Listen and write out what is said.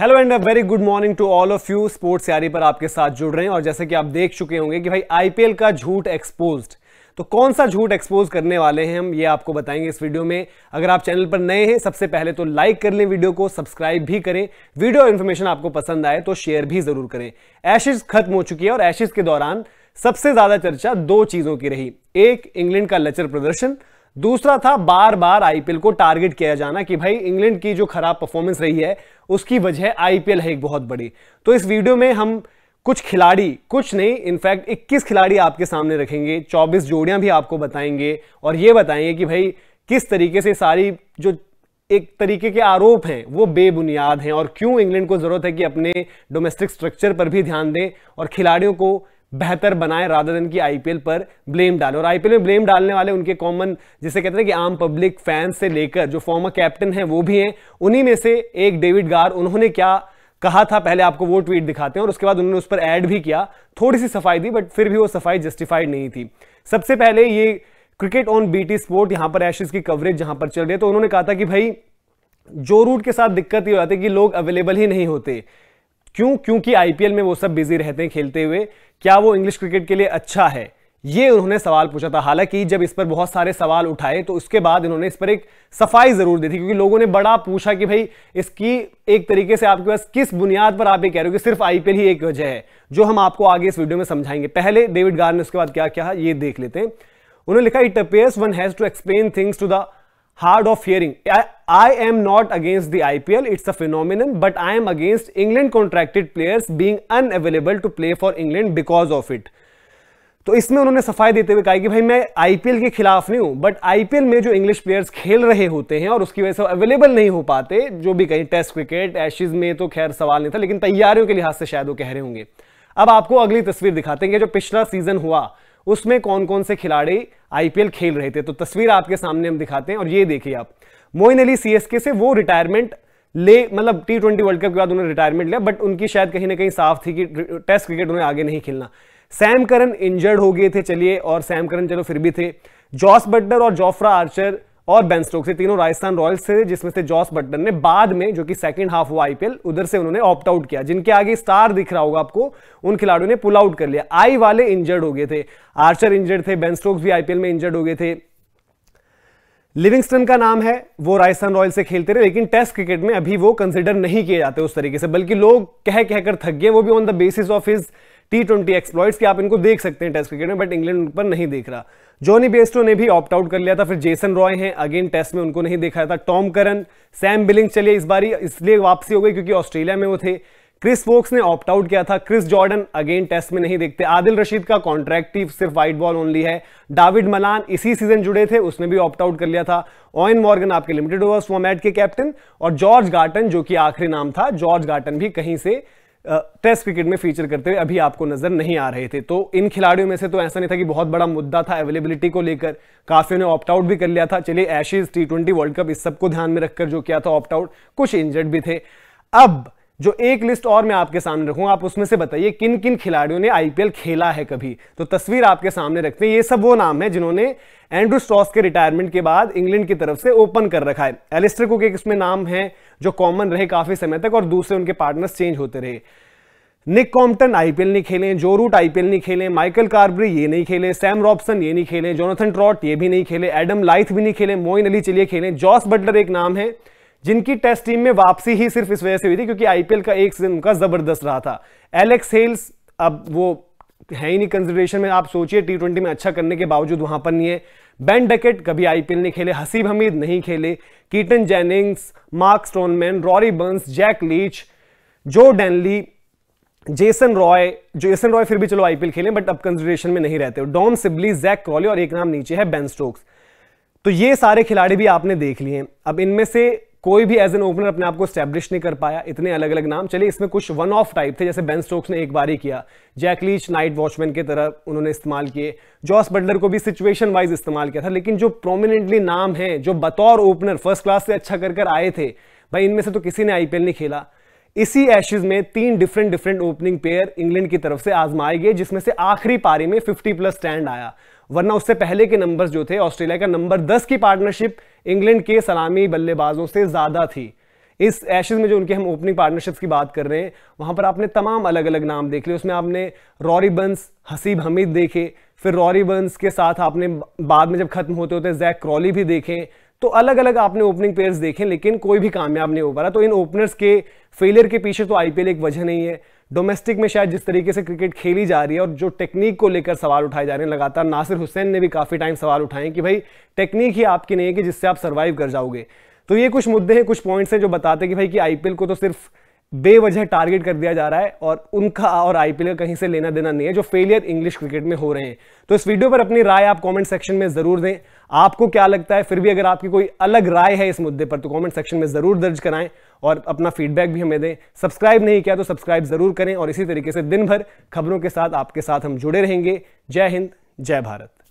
Hello and a very good morning to all of you sports यारी पर आपके साथ जुड़ रहे हैं और जैसे कि आप देख चुके होंगे कि भाई आईपीएल का झूठ एक्सपोज्ड तो कौन सा झूठ एक्सपोज करने वाले हैं हम ये आपको बताएंगे इस वीडियो में अगर आप चैनल पर नए हैं सबसे पहले तो लाइक कर लें वीडियो को सब्सक्राइब भी करें वीडियो इन्फॉर्मेशन आपको पसंद आए तो शेयर भी जरूर करें एशिज खत्म हो चुकी है और एशिज के दौरान सबसे ज्यादा चर्चा दो चीजों की रही एक इंग्लैंड का लचर प्रदर्शन दूसरा था बार बार आईपीएल को टारगेट किया जाना कि भाई इंग्लैंड की जो खराब परफॉर्मेंस रही है उसकी वजह आईपीएल है एक बहुत बड़ी तो इस वीडियो में हम कुछ खिलाड़ी कुछ नहीं इनफैक्ट 21 खिलाड़ी आपके सामने रखेंगे 24 जोड़ियां भी आपको बताएंगे और ये बताएंगे कि भाई किस तरीके से सारी जो एक तरीके के आरोप हैं वो बेबुनियाद हैं और क्यों इंग्लैंड को ज़रूरत है कि अपने डोमेस्टिक स्ट्रक्चर पर भी ध्यान दें और खिलाड़ियों को बेहतर बनाए राधा दिन की आईपीएल पर ब्लेम डाले और आईपीएल में ब्लेम डालने वाले उनके कॉमन जिसे कहते हैं कि आम पब्लिक फैंस से लेकर जो फॉर्मर कैप्टन हैं वो भी हैं उन्हीं में से एक डेविड गार उन्होंने क्या कहा था पहले आपको वो ट्वीट दिखाते हैं और उसके बाद उन्होंने उस पर ऐड भी किया थोड़ी सी सफाई दी बट फिर भी वो सफाई जस्टिफाइड नहीं थी सबसे पहले ये क्रिकेट ऑन बीटी स्पोर्ट यहां पर एशेज की कवरेज जहां पर चल रही है तो उन्होंने कहा था कि भाई जो रूट के साथ दिक्कत ये हो जाती है कि लोग अवेलेबल ही नहीं होते क्यों क्योंकि आईपीएल में वो सब बिजी रहते हैं खेलते हुए क्या वो इंग्लिश क्रिकेट के लिए अच्छा है ये उन्होंने सवाल पूछा था हालांकि जब इस पर बहुत सारे सवाल उठाए तो उसके बाद इन्होंने इस पर एक सफाई जरूर दी थी क्योंकि लोगों ने बड़ा पूछा कि भाई इसकी एक तरीके से आपके पास किस बुनियाद पर आप ये कह रहे हो कि सिर्फ आईपीएल ही एक वजह है जो हम आपको आगे इस वीडियो में समझाएंगे पहले डेविड गार ने उसके बाद क्या क्या ये देख लेते हैं उन्होंने लिखा it appears one has to explain things to the hard of hearing. I, I am not against the IPL, it's a phenomenon, but I am against England contracted players being unavailable to play for England because of it. तो इसमें उन्होंने सफाई देते हुए कहा कि भाई मैं आईपीएल के खिलाफ नहीं हूं बट आईपीएल में जो इंग्लिश प्लेयर्स खेल रहे होते हैं और उसकी वजह से अवेलेबल नहीं हो पाते जो भी कहीं टेस्ट क्रिकेट एशिज में तो खैर सवाल नहीं था लेकिन तैयारियों के लिहाज से शायद वो कह रहे होंगे अब आपको अगली तस्वीर दिखाते हैं जो पिछला सीजन हुआ उसमें कौन कौन से खिलाड़ी आईपीएल खेल रहे थे तो तस्वीर आपके सामने हम दिखाते हैं और ये देखिए आप मोइन अली सीएसके से वो रिटायरमेंट ले मतलब टी ट्वेंटी वर्ल्ड कप के बाद उन्होंने रिटायरमेंट लिया बट उनकी शायद कहीं ना कहीं साफ थी कि टेस्ट क्रिकेट उन्हें आगे नहीं खेलना सैम करन इंजर्ड हो गए थे चलिए और सैम करन चलो फिर भी थे जॉस बटलर और जॉफ्रा आर्चर और बेन स्टोक से तीनों राजस्थान रॉयल्स थे जिसमें से जॉस बटन ने बाद में जो कि सेकंड हाफ हुआ आईपीएल उधर से उन्होंने ऑप्ट आउट किया जिनके आगे स्टार दिख रहा होगा आपको उन खिलाड़ियों ने पुल आउट कर लिया आई वाले इंजर्ड हो गए थे आर्चर इंजर्ड थे बेन स्टोक्स भी आईपीएल में इंजर्ड हो गए थे लिविंगस्टन का नाम है वो राजस्थान रॉयल से खेलते रहे लेकिन टेस्ट क्रिकेट में अभी वो कंसिडर नहीं किए जाते उस तरीके से बल्कि लोग कह कहकर थक गए वो भी on the basis of his T twenty exploits आप इनको देख सकते हैं टेस्ट क्रिकेट में बट इंग्लैंड उन पर नहीं देख रहा जॉनी बेस्टो ने भी ऑप्ट आउट कर लिया था फिर जेसन रॉय हैं अगेन टेस्ट में उनको नहीं देखा था टॉम करन सैम बिलिंग चलिए इस बारी इसलिए वापसी हो गई क्योंकि ऑस्ट्रेलिया में वो थे क्रिस वोक्स ने ऑप्ट आउट किया था क्रिस जॉर्डन अगेन टेस्ट में नहीं देखते आदिल रशीद का कॉन्ट्रैक्ट ही सिर्फ वाइट बॉल ओनली है डाविड मलान इसी सीजन जुड़े थे उसने भी ऑप्ट आउट कर लिया था ओइन मॉर्गन आपके लिमिटेड ओवर्स फॉर्मेट के कैप्टन और जॉर्ज गार्टन जो कि आखिरी नाम था जॉर्ज गार्टन भी कहीं से टेस्ट क्रिकेट में फीचर करते हुए अभी आपको नजर नहीं आ रहे थे तो इन खिलाड़ियों में से तो ऐसा नहीं था कि बहुत बड़ा मुद्दा था अवेलेबिलिटी को लेकर काफी ने ऑप्ट आउट भी कर लिया था चलिए Ashes T twenty world cup इस सबको ध्यान में रखकर जो किया था ऑप्ट आउट कुछ इंजर्ड भी थे अब जो एक लिस्ट और मैं आपके सामने रखूंगा आप उसमें से बताइए किन किन खिलाड़ियों ने आईपीएल खेला है कभी तो तस्वीर आपके सामने रखते हैं ये सब वो नाम है जिन्होंने एंड्रू स्टॉस के रिटायरमेंट के बाद इंग्लैंड की तरफ से ओपन कर रखा है एलिस्टर कुक एक इसमें नाम है जो कॉमन रहे काफी समय तक और दूसरे उनके पार्टनर्स चेंज होते रहे निक कॉम्पटन आईपीएल नहीं खेले जो रूट आईपीएल नहीं खेले माइकल कार्ब्री ये नहीं खेले सैम रॉबसन ये नहीं खेले जोनाथन ट्रॉट ये भी नहीं खेले एडम लाइथ भी नहीं खेले मोइन अली चलिए खेले जॉस बटलर एक नाम है जिनकी टेस्ट टीम में वापसी ही सिर्फ इस वजह से हुई थी क्योंकि आईपीएल का एक सीजन उनका जबरदस्त रहा था एलेक्स हेल्स अब वो है ही नहीं कंसिडरेशन में आप सोचिए टी ट्वेंटी में अच्छा करने के बावजूद वहां पर नहीं है बैन डकेट कभी आईपीएल नहीं खेले हसीब हमीद नहीं खेले Keaton Jennings Mark Stoneman Rory Burns Jack Leach Joe Denly Jason Roy Jason Roy फिर भी चलो आईपीएल खेले बट अब कंसिडरेशन में नहीं रहते डॉम सिबली जैक क्रॉली और एक नाम नीचे है बेन स्टोक्स तो ये सारे खिलाड़ी भी आपने देख लिए अब इनमें से कोई भी एज एन ओपनर अपने आप को स्टैब्लिश नहीं कर पाया इतने अलग अलग नाम चलिए इसमें कुछ वन ऑफ टाइप थे जैसे बेन स्टोक्स ने एक बार ही किया जैकलीच नाइट वॉचमैन के तरह उन्होंने इस्तेमाल किए जॉस बटलर को भी सिचुएशन वाइज इस्तेमाल किया था लेकिन जो प्रोमिनेंटली नाम है जो बतौर ओपनर फर्स्ट क्लास से अच्छा कर कर आए थे भाई इनमें से तो किसी ने आईपीएल नहीं खेला इसी एशेज में तीन different different opening pair England की तरफ से आजमाए गए जिसमें से आखिरी पारी में 50 प्लस स्टैंड आया वरना उससे पहले के नंबर्स जो थे ऑस्ट्रेलिया का नंबर दस की पार्टनरशिप इंग्लैंड के सलामी बल्लेबाजों से ज़्यादा थी इस एशेज में जो उनके हम ओपनिंग पार्टनरशिप्स की बात कर रहे हैं वहां पर आपने तमाम अलग अलग नाम देख लिए उसमें आपने रॉरी बंस हसीब हमीद देखे फिर रॉरी बंस के साथ आपने बाद में जब खत्म होते होते जैक क्रॉली भी देखे तो अलग अलग आपने ओपनिंग प्लेयर्स देखे लेकिन कोई भी कामयाब नहीं हो पा रहा तो इन ओपनर्स के फेलियर के पीछे तो आईपीएल एक वजह नहीं है डोमेस्टिक में शायद जिस तरीके से क्रिकेट खेली जा रही है और जो टेक्निक को लेकर सवाल उठाए जा रहे हैं लगातार नासिर हुसैन ने भी काफ़ी टाइम सवाल उठाए कि भाई टेक्निक ही आपकी नहीं है कि जिससे आप सर्वाइव कर जाओगे तो ये कुछ मुद्दे हैं कुछ पॉइंट्स हैं जो बताते हैं कि भाई कि आईपीएल को तो सिर्फ बेवजह टारगेट कर दिया जा रहा है और उनका और आईपीएल का कहीं से लेना देना नहीं है जो फेलियर इंग्लिश क्रिकेट में हो रहे हैं तो इस वीडियो पर अपनी राय आप कमेंट सेक्शन में जरूर दें आपको क्या लगता है फिर भी अगर आपकी कोई अलग राय है इस मुद्दे पर तो कमेंट सेक्शन में जरूर दर्ज कराएं और अपना फीडबैक भी हमें दें सब्सक्राइब नहीं किया तो सब्सक्राइब जरूर करें और इसी तरीके से दिन भर खबरों के साथ आपके साथ हम जुड़े रहेंगे जय हिंद जय भारत